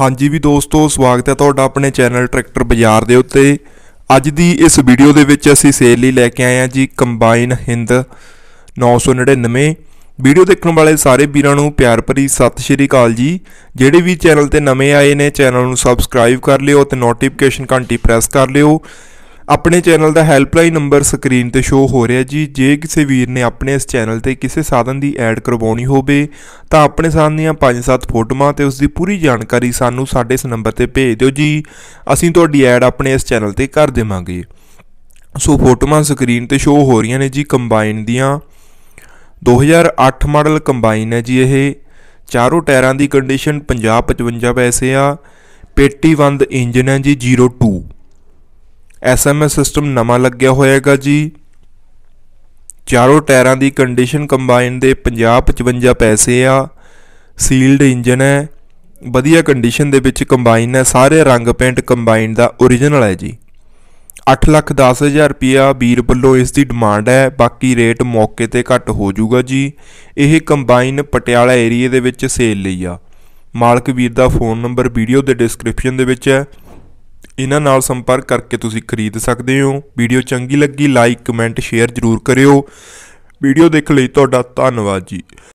ਹਾਂਜੀ ਵੀ ਦੋਸਤੋ ਸਵਾਗਤ ਹੈ ਤੁਹਾਡਾ ਆਪਣੇ ਚੈਨਲ ਟਰੈਕਟਰ ਬਾਜ਼ਾਰ ਦੇ ਉੱਤੇ ਅੱਜ ਦੀ ਇਸ ਵੀਡੀਓ ਦੇ ਵਿੱਚ ਅਸੀਂ ਸੇਲ ਲਈ ਲੈ ਕੇ ਆਏ ਹਾਂ ਜੀ ਕੰਬਾਈਨ ਹਿੰਦ 999 ਵੀਡੀਓ ਦੇਖਣ ਵਾਲੇ ਸਾਰੇ ਵੀਰਾਂ ਨੂੰ ਪਿਆਰ ਭਰੀ ਸਤਿ ਸ਼੍ਰੀ ਅਕਾਲ ਜੀ ਜਿਹੜੇ ਵੀ ਚੈਨਲ ਤੇ ਨਵੇਂ ਆਏ ਨੇ ਚੈਨਲ ਨੂੰ ਸਬਸਕ੍ਰਾਈਬ ਕਰ ਲਿਓ ਤੇ ਨੋਟੀਫਿਕੇਸ਼ਨ ਘੰਟੀ ਪ੍ਰੈਸ ਕਰ ਲਿਓ ਆਪਣੇ ਚੈਨਲ ਦਾ ਹੈਲਪਲਾਈਨ ਨੰਬਰ ਸਕਰੀਨ ਤੇ ਸ਼ੋ ਹੋ ਰਿਹਾ ਜੀ ਜੇ ਕਿਸੇ ਵੀਰ ਨੇ ਆਪਣੇ ਇਸ ਚੈਨਲ ਤੇ ਕਿਸੇ ਸਾਧਨ ਦੀ ਐਡ ਕਰਵਾਉਣੀ ਹੋਵੇ ਤਾਂ ਆਪਣੇ ਸਾਧਨ ਦੀਆਂ 5-7 ਫੋਟੋਆਂ ਤੇ ਉਸ ਦੀ ਪੂਰੀ ਜਾਣਕਾਰੀ ਸਾਨੂੰ ਸਾਡੇ ਇਸ ਨੰਬਰ ਤੇ ਭੇਜ ਦਿਓ ਜੀ ਅਸੀਂ ਤੁਹਾਡੀ ਐਡ ਆਪਣੇ ਇਸ ਚੈਨਲ ਤੇ ਕਰ ਦੇਵਾਂਗੇ ਸੋ ਫੋਟੋਆਂ ਸਕਰੀਨ ਤੇ ਸ਼ੋ ਹੋ ਰਹੀਆਂ ਨੇ ਜੀ ਕੰਬਾਈਨ ਦੀਆਂ 2008 ਮਾਡਲ ਕੰਬਾਈਨ ਹੈ ਜੀ ਇਹ ਚਾਰੋਂ ਟਾਇਰਾਂ ਦੀ ਕੰਡੀਸ਼ਨ 50 55 ਪੈਸੇ ਆ ਪੇਟੀ ਬੰਦ ਇੰਜਨ ਹੈ ਜੀ 02 ਐਸਐਮਐਸ ਸਿਸਟਮ ਨਵਾਂ ਲੱਗਿਆ ਹੋਏਗਾ ਜੀ ਚਾਰੋਂ ਟਾਇਰਾਂ ਦੀ ਕੰਡੀਸ਼ਨ ਕੰਬਾਈਨ ਦੇ 50 55 ਪੈਸੇ ਆ ਸੀਲਡ ਇੰਜਨ ਹੈ ਵਧੀਆ ਕੰਡੀਸ਼ਨ ਦੇ ਵਿੱਚ ਕੰਬਾਈਨ ਹੈ ਸਾਰੇ ਰੰਗ ਪੇਂਟ ਕੰਬਾਈਨ ਦਾ origignal ਹੈ ਜੀ 8 ਲੱਖ 10000 ਰੁਪਿਆ ਵੀਰ ਵੱਲੋਂ ਇਸ ਦੀ ਡਿਮਾਂਡ ਹੈ ਬਾਕੀ ਰੇਟ ਮੌਕੇ ਤੇ ਘੱਟ ਹੋ ਜਾਊਗਾ ਜੀ ਇਹ ਕੰਬਾਈਨ ਪਟਿਆਲਾ ਏਰੀਆ ਦੇ ਵਿੱਚ ਸੇਲ ਲਈ ਆ ਮਾਲਕ ਵੀਰ ਦਾ ਫੋਨ ਨੰਬਰ ਵੀਡੀਓ ਦੇ ਡਿਸਕ੍ਰਿਪਸ਼ਨ ਦੇ ਵਿੱਚ ਹੈ ਇਹਨਾਂ ਨਾਲ ਸੰਪਰਕ ਕਰਕੇ ਤੁਸੀਂ ਖਰੀਦ ਸਕਦੇ ਹੋ ਵੀਡੀਓ ਚੰਗੀ ਲੱਗੀ ਲਾਈਕ ਕਮੈਂਟ ਸ਼ੇਅਰ ਜ਼ਰੂਰ ਕਰਿਓ ਵੀਡੀਓ ਦੇਖ ਲਈ ਤੁਹਾਡਾ ਧੰਨਵਾਦ ਜੀ